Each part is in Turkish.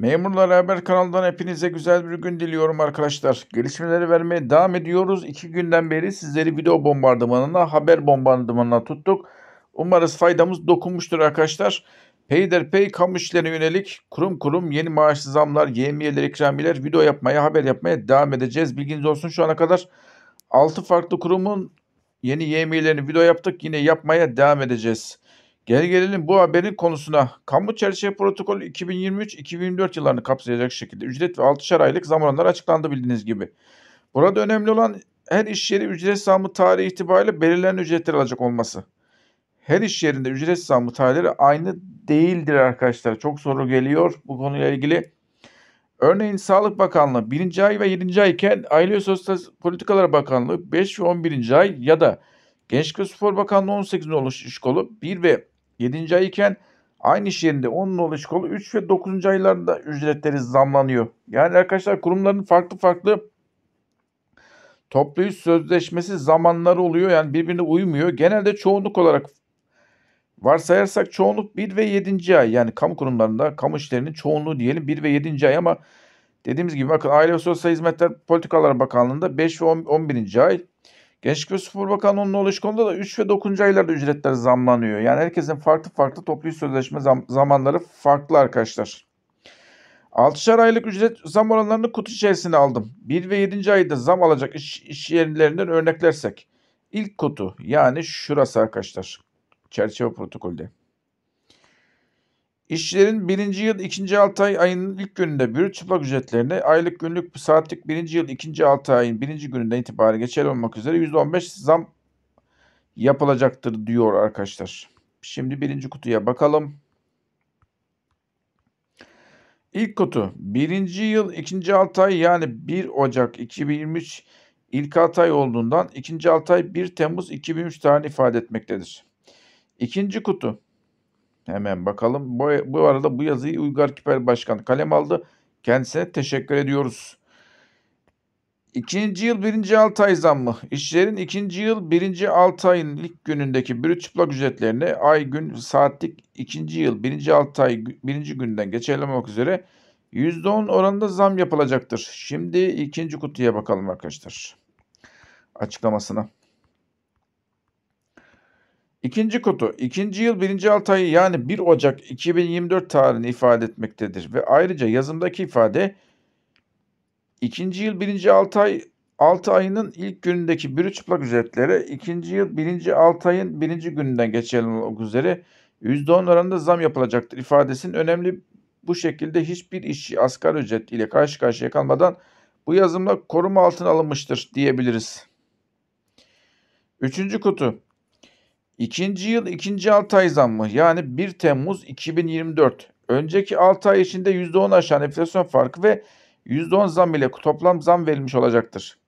Memurlar Haber kanalından hepinize güzel bir gün diliyorum arkadaşlar. Gelişmeleri vermeye devam ediyoruz. İki günden beri sizleri video bombardımanına, haber bombardımanına tuttuk. Umarız faydamız dokunmuştur arkadaşlar. Peyderpey kamu işlerine yönelik kurum kurum yeni maaşlı zamlar, yemiyeler, ikramiyeler video yapmaya, haber yapmaya devam edeceğiz. Bilginiz olsun şu ana kadar 6 farklı kurumun yeni yemiyelerini video yaptık. Yine yapmaya devam edeceğiz. Gel gelelim bu haberin konusuna. Kamu çerçeve protokolü 2023-2024 yıllarını kapsayacak şekilde ücret ve 6'şer aylık zam oranları açıklandı bildiğiniz gibi. Burada önemli olan her iş yeri ücret zammı tarihi itibariyle belirlenen ücretler alacak olması. Her iş yerinde ücret zammı tarihleri aynı değildir arkadaşlar. Çok soru geliyor bu konuyla ilgili. Örneğin Sağlık Bakanlığı 1. ay ve 7. ay iken Aile ve Sosyal Politikalar Bakanlığı 5 ve 11. ay ya da Gençlik ve Spor Bakanlığı 18. oluş iş kolu 1 ve 7. ayken aynı iş yerinde 10 nolu kolu 3 ve 9. aylarda ücretleri zamlanıyor. Yani arkadaşlar kurumların farklı farklı toplu iş sözleşmesi zamanları oluyor. Yani birbirine uymuyor. Genelde çoğunluk olarak varsayarsak çoğunluk 1 ve 7. ay. Yani kamu kurumlarında kamu işlerinin çoğunluğu diyelim 1 ve 7. ay ama dediğimiz gibi bakın Aile ve Sosyal Hizmetler Politikalar Bakanlığı'nda 5 ve 11. ay Gençlik ve Spor Bakanlığı'nın oluş da 3 ve 9. aylarda ücretler zamlanıyor. Yani herkesin farklı farklı toplu sözleşme zam- zamanları farklı arkadaşlar. 6'şar aylık ücret zam oranlarını kutu içerisine aldım. 1 ve 7. ayda zam alacak iş, iş yerlerinden örneklersek. İlk kutu yani şurası arkadaşlar. Çerçeve protokolde. İşçilerin birinci yıl ikinci altı ay ayının ilk gününde bürüt çıplak ücretlerine aylık günlük saatlik birinci yıl ikinci altı ayın birinci gününden itibaren geçerli olmak üzere yüzde on beş zam yapılacaktır diyor arkadaşlar. Şimdi birinci kutuya bakalım. İlk kutu birinci yıl ikinci altı ay yani 1 Ocak 2023 ilk altı ay olduğundan ikinci altı ay 1 Temmuz 2003 tarihini ifade etmektedir. İkinci kutu Hemen bakalım. Bu, bu arada bu yazıyı Uygar Kiper Başkan kalem aldı. Kendisine teşekkür ediyoruz. İkinci yıl birinci altı ay zammı. İşçilerin ikinci yıl birinci altı ayın ilk günündeki brüt çıplak ücretlerini ay gün saatlik ikinci yıl birinci altı ay birinci günden geçerli olmak üzere %10 oranında zam yapılacaktır. Şimdi ikinci kutuya bakalım arkadaşlar. Açıklamasına. İkinci kutu, ikinci yıl birinci alt ayı yani 1 Ocak 2024 tarihini ifade etmektedir. Ve ayrıca yazımdaki ifade ikinci yıl birinci alt ay 6 ayının ilk günündeki bürü çıplak ücretlere ikinci yıl birinci 6 ayın birinci gününden geçerli olmak üzere %10 oranında zam yapılacaktır ifadesinin önemli bu şekilde hiçbir işçi asgari ücret ile karşı karşıya kalmadan bu yazımla koruma altına alınmıştır diyebiliriz. Üçüncü kutu. İkinci yıl ikinci 6 ay zammı yani 1 Temmuz 2024. Önceki 6 ay içinde %10 aşan enflasyon farkı ve %10 zam ile toplam zam verilmiş olacaktır.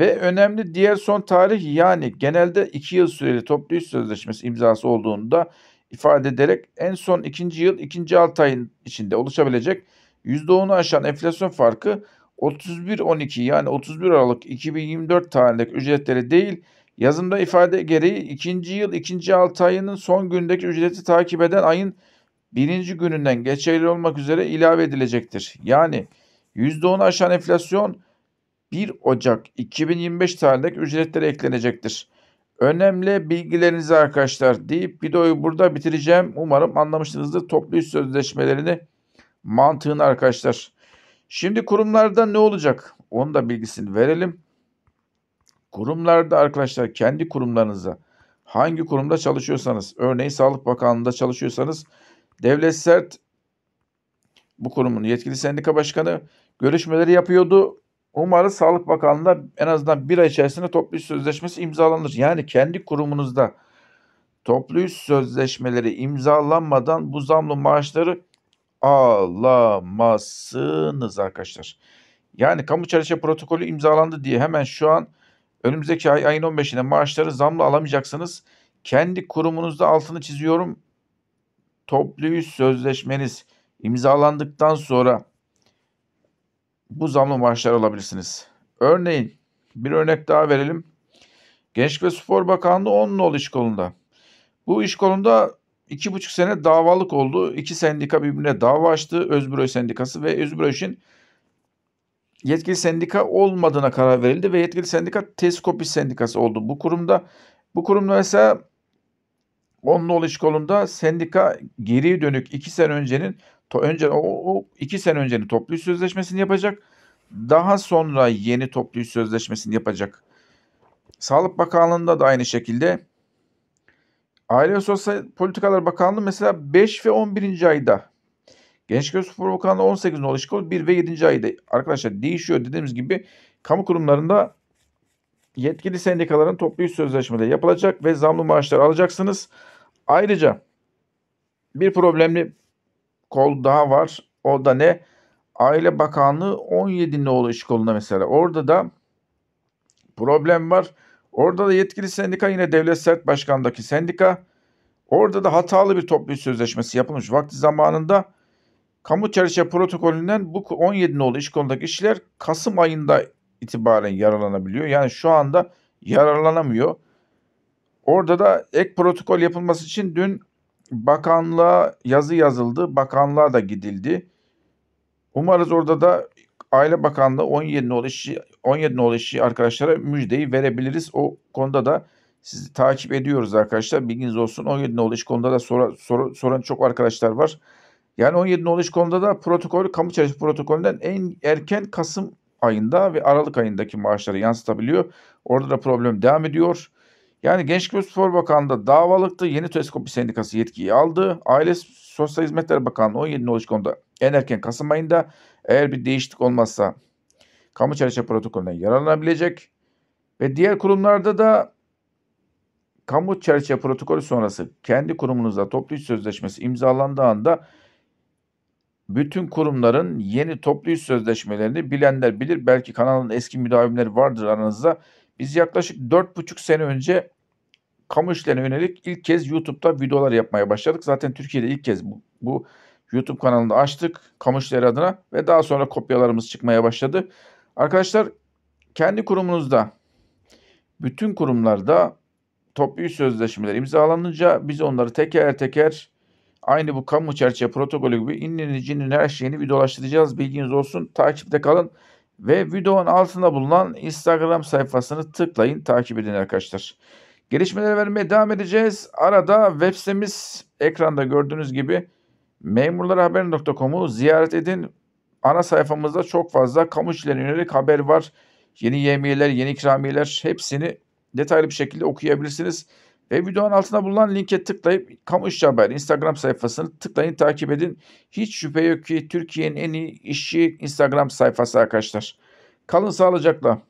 Ve önemli diğer son tarih yani genelde 2 yıl süreli toplu iş sözleşmesi imzası olduğunda ifade ederek en son ikinci yıl ikinci 6 ayın içinde oluşabilecek %10'u aşan enflasyon farkı 31.12 yani 31 Aralık 2024 tarihindeki ücretleri değil Yazımda ifade gereği ikinci yıl ikinci altı ayının son gündeki ücreti takip eden ayın birinci gününden geçerli olmak üzere ilave edilecektir. Yani %10'u aşan enflasyon 1 Ocak 2025 tarihindeki ücretlere eklenecektir. Önemli bilgilerinizi arkadaşlar deyip videoyu burada bitireceğim. Umarım anlamışsınızdır toplu üst sözleşmelerini mantığını arkadaşlar. Şimdi kurumlarda ne olacak? Onu da bilgisini verelim. Kurumlarda arkadaşlar kendi kurumlarınıza hangi kurumda çalışıyorsanız örneğin Sağlık Bakanlığı'nda çalışıyorsanız Devlet Sert bu kurumun yetkili sendika başkanı görüşmeleri yapıyordu. Umarız Sağlık Bakanlığı'nda en azından bir ay içerisinde toplu iş sözleşmesi imzalanır. Yani kendi kurumunuzda toplu iş sözleşmeleri imzalanmadan bu zamlı maaşları alamazsınız arkadaşlar. Yani kamu çalışma protokolü imzalandı diye hemen şu an Önümüzdeki ay ayın 15'inde maaşları zamla alamayacaksınız. Kendi kurumunuzda altını çiziyorum. Toplu yüz sözleşmeniz imzalandıktan sonra bu zamlı maaşlar alabilirsiniz. Örneğin bir örnek daha verelim. Genç ve Spor Bakanlığı 10 nol iş kolunda. Bu iş kolunda iki buçuk sene davalık oldu. İki sendika birbirine dava açtı. Özbüro Sendikası ve Özbüro İş'in yetkili sendika olmadığına karar verildi ve yetkili sendika Teskopi Sendikası oldu. Bu kurumda bu kurumda mesela Onluoğlu İş Kolu'nda sendika geri dönük 2 sene öncenin önce o, o iki sene öncenin toplu iş sözleşmesini yapacak. Daha sonra yeni toplu iş sözleşmesini yapacak. Sağlık Bakanlığı'nda da aynı şekilde Aile ve Sosyal Politikalar Bakanlığı mesela 5 ve 11. ayda Gençlikspor Okan'da 18 nolu skor 1 ve 7. ayda. Arkadaşlar değişiyor dediğimiz gibi kamu kurumlarında yetkili sendikaların toplu iş sözleşmeleri yapılacak ve zamlı maaşlar alacaksınız. Ayrıca bir problemli kol daha var. O da ne? Aile Bakanlığı 17 nolu iş kolunda mesela. Orada da problem var. Orada da yetkili sendika yine Devlet Sert Başkan'daki sendika. Orada da hatalı bir toplu iş sözleşmesi yapılmış. Vakti zamanında Kamu çerçeve protokolünden bu 17 nolu iş konudaki işler Kasım ayında itibaren yararlanabiliyor. Yani şu anda yararlanamıyor. Orada da ek protokol yapılması için dün bakanlığa yazı yazıldı. Bakanlığa da gidildi. Umarız orada da Aile Bakanlığı 17 nolu işi 17 nolu işi arkadaşlara müjdeyi verebiliriz. O konuda da sizi takip ediyoruz arkadaşlar. Bilginiz olsun. 17 nolu iş konuda da soru, soru, soran çok arkadaşlar var. Yani 17 Knowledge konuda da protokol, kamu çalışma protokolünden en erken Kasım ayında ve Aralık ayındaki maaşları yansıtabiliyor. Orada da problem devam ediyor. Yani Gençlik ve Spor Bakanlığı da davalıktı. Yeni Teleskopi Sendikası yetkiyi aldı. Aile Sosyal Hizmetler Bakanlığı 17 Nolıç konuda en erken Kasım ayında eğer bir değişiklik olmazsa kamu çerçeve protokolüne yararlanabilecek. Ve diğer kurumlarda da kamu çerçeve protokolü sonrası kendi kurumunuzda toplu iş sözleşmesi imzalandığı anda bütün kurumların yeni toplu iş sözleşmelerini bilenler bilir. Belki kanalın eski müdavimleri vardır aranızda. Biz yaklaşık 4,5 sene önce kamu işlerine yönelik ilk kez YouTube'da videolar yapmaya başladık. Zaten Türkiye'de ilk kez bu, bu YouTube kanalını açtık kamu işleri adına ve daha sonra kopyalarımız çıkmaya başladı. Arkadaşlar kendi kurumunuzda bütün kurumlarda toplu iş sözleşmeleri imzalanınca biz onları teker teker Aynı bu kamu çerçeve protokolü gibi innini cinnin her şeyini videolaştıracağız. Bilginiz olsun. Takipte kalın. Ve videonun altında bulunan Instagram sayfasını tıklayın. Takip edin arkadaşlar. Gelişmeleri vermeye devam edeceğiz. Arada web sitemiz ekranda gördüğünüz gibi memurlarhaber.com'u ziyaret edin. Ana sayfamızda çok fazla kamu işlerine yönelik haber var. Yeni yemiyeler, yeni ikramiyeler hepsini detaylı bir şekilde okuyabilirsiniz. Ve videonun altında bulunan linke tıklayıp Kamu İşçi Haber Instagram sayfasını tıklayın takip edin. Hiç şüphe yok ki Türkiye'nin en iyi işçi Instagram sayfası arkadaşlar. Kalın sağlıcakla.